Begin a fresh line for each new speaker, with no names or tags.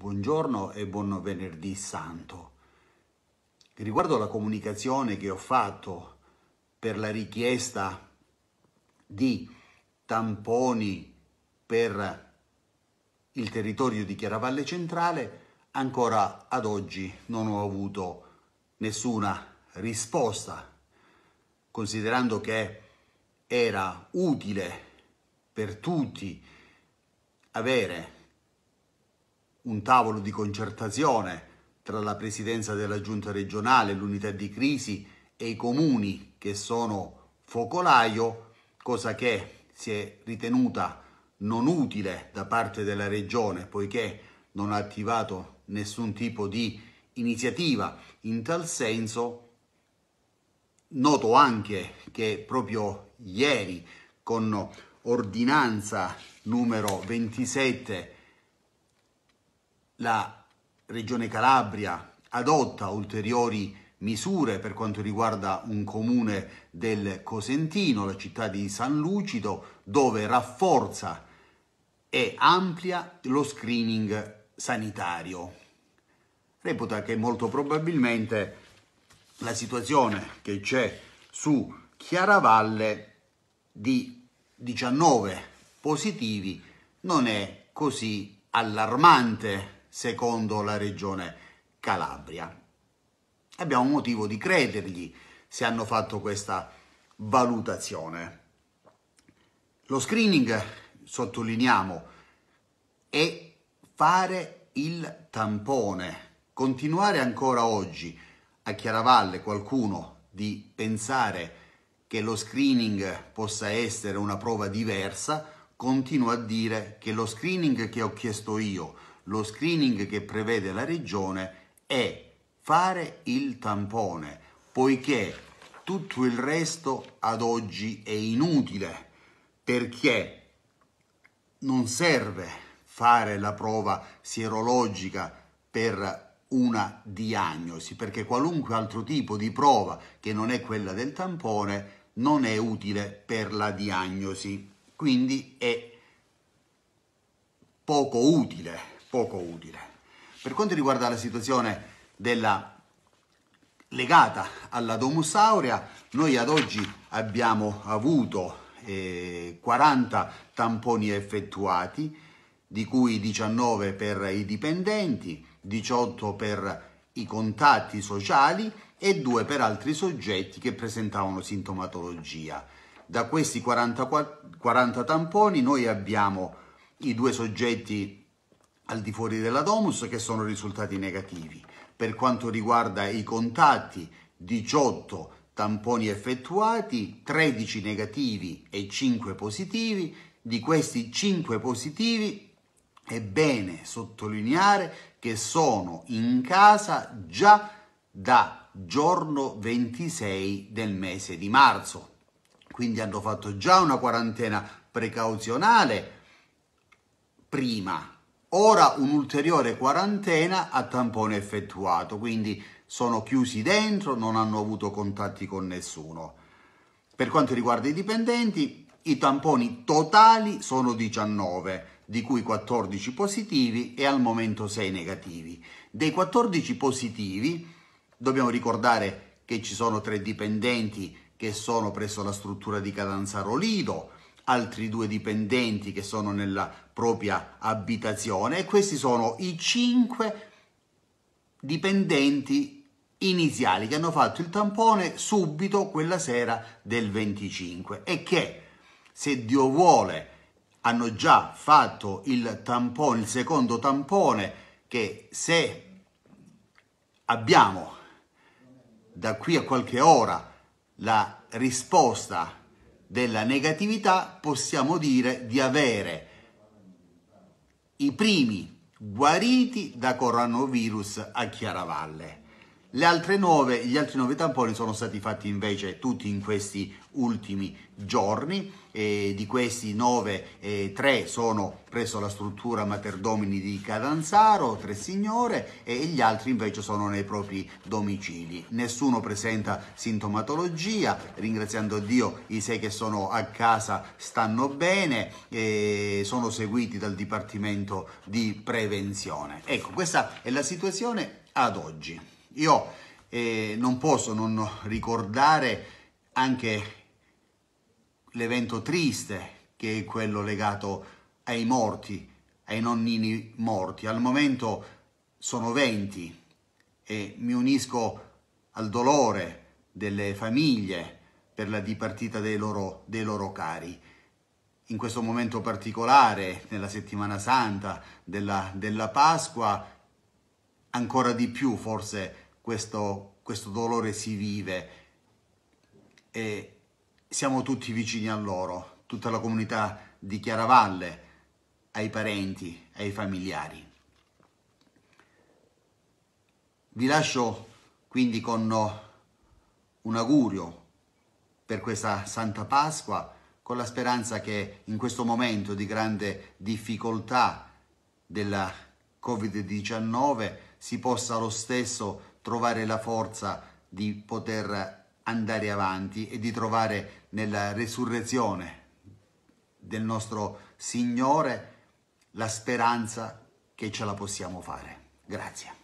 Buongiorno e buon venerdì santo. Riguardo alla comunicazione che ho fatto per la richiesta di tamponi per il territorio di Chiaravalle Centrale, ancora ad oggi non ho avuto nessuna risposta, considerando che era utile per tutti avere un tavolo di concertazione tra la presidenza della giunta regionale, l'unità di crisi e i comuni che sono focolaio, cosa che si è ritenuta non utile da parte della regione poiché non ha attivato nessun tipo di iniziativa in tal senso. Noto anche che proprio ieri con ordinanza numero 27 la Regione Calabria adotta ulteriori misure per quanto riguarda un comune del Cosentino, la città di San Lucido, dove rafforza e amplia lo screening sanitario. Reputa che molto probabilmente la situazione che c'è su Chiaravalle di 19 positivi non è così allarmante secondo la regione Calabria. Abbiamo motivo di credergli se hanno fatto questa valutazione. Lo screening, sottolineiamo, è fare il tampone. Continuare ancora oggi a Chiaravalle qualcuno di pensare che lo screening possa essere una prova diversa, continua a dire che lo screening che ho chiesto io lo screening che prevede la regione è fare il tampone, poiché tutto il resto ad oggi è inutile, perché non serve fare la prova sierologica per una diagnosi, perché qualunque altro tipo di prova che non è quella del tampone non è utile per la diagnosi, quindi è poco utile poco utile. Per quanto riguarda la situazione della, legata alla Domus Aurea, noi ad oggi abbiamo avuto eh, 40 tamponi effettuati, di cui 19 per i dipendenti, 18 per i contatti sociali e 2 per altri soggetti che presentavano sintomatologia. Da questi 40, 40 tamponi noi abbiamo i due soggetti al di fuori della Domus che sono risultati negativi. Per quanto riguarda i contatti, 18 tamponi effettuati, 13 negativi e 5 positivi. Di questi 5 positivi è bene sottolineare che sono in casa già da giorno 26 del mese di marzo. Quindi hanno fatto già una quarantena precauzionale prima ora un'ulteriore quarantena a tampone effettuato, quindi sono chiusi dentro, non hanno avuto contatti con nessuno. Per quanto riguarda i dipendenti, i tamponi totali sono 19, di cui 14 positivi e al momento 6 negativi. Dei 14 positivi dobbiamo ricordare che ci sono tre dipendenti che sono presso la struttura di Cadanzaro Lido, altri due dipendenti che sono nella propria abitazione e questi sono i cinque dipendenti iniziali che hanno fatto il tampone subito quella sera del 25 e che se Dio vuole hanno già fatto il tampone, il secondo tampone che se abbiamo da qui a qualche ora la risposta della negatività possiamo dire di avere i primi guariti da coronavirus a Chiaravalle. Le altre nove, gli altri nove tamponi sono stati fatti invece tutti in questi ultimi giorni, eh, di questi nove eh, tre sono presso la struttura materdomini di Cadanzaro, tre signore, e gli altri invece sono nei propri domicili. Nessuno presenta sintomatologia, ringraziando Dio i sei che sono a casa stanno bene, eh, sono seguiti dal Dipartimento di Prevenzione. Ecco, questa è la situazione ad oggi. Io eh, non posso non ricordare anche l'evento triste che è quello legato ai morti, ai nonnini morti. Al momento sono 20 e mi unisco al dolore delle famiglie per la dipartita dei loro, dei loro cari. In questo momento particolare, nella settimana santa della, della Pasqua, ancora di più forse questo, questo dolore si vive e siamo tutti vicini a loro, tutta la comunità di Chiaravalle, ai parenti, ai familiari. Vi lascio quindi con un augurio per questa Santa Pasqua, con la speranza che in questo momento di grande difficoltà della Covid-19 si possa lo stesso trovare la forza di poter andare avanti e di trovare nella resurrezione del nostro Signore la speranza che ce la possiamo fare. Grazie.